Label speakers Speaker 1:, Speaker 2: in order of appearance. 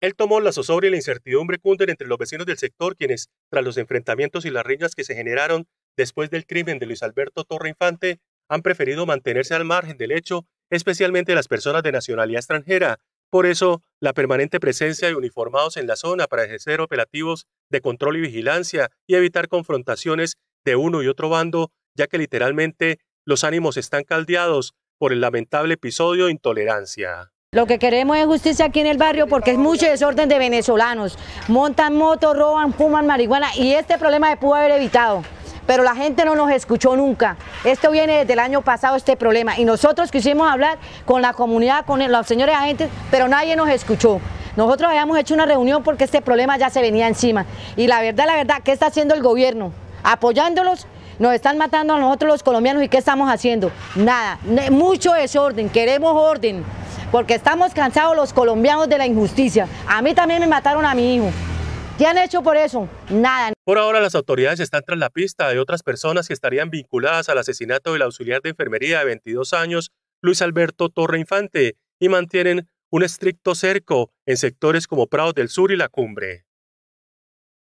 Speaker 1: Él tomó la zozobra y la incertidumbre cunden entre los vecinos del sector, quienes, tras los enfrentamientos y las riñas que se generaron después del crimen de Luis Alberto Torre Infante, han preferido mantenerse al margen del hecho, especialmente las personas de nacionalidad extranjera. Por eso, la permanente presencia de uniformados en la zona para ejercer operativos de control y vigilancia y evitar confrontaciones de uno y otro bando, ya que literalmente los ánimos están caldeados por el lamentable episodio de intolerancia.
Speaker 2: Lo que queremos es justicia aquí en el barrio porque es mucho desorden de venezolanos. Montan motos, roban, fuman marihuana y este problema se pudo haber evitado. Pero la gente no nos escuchó nunca. Esto viene desde el año pasado, este problema. Y nosotros quisimos hablar con la comunidad, con los señores agentes, pero nadie nos escuchó. Nosotros habíamos hecho una reunión porque este problema ya se venía encima. Y la verdad, la verdad, ¿qué está haciendo el gobierno? Apoyándolos nos están matando a nosotros los colombianos y ¿qué estamos haciendo? Nada, mucho desorden, queremos orden porque estamos cansados los colombianos de la injusticia. A mí también me mataron a mi hijo. ¿Qué han hecho por eso? Nada.
Speaker 1: Por ahora las autoridades están tras la pista de otras personas que estarían vinculadas al asesinato del auxiliar de enfermería de 22 años, Luis Alberto Torre Infante, y mantienen un estricto cerco en sectores como Prados del Sur y la Cumbre.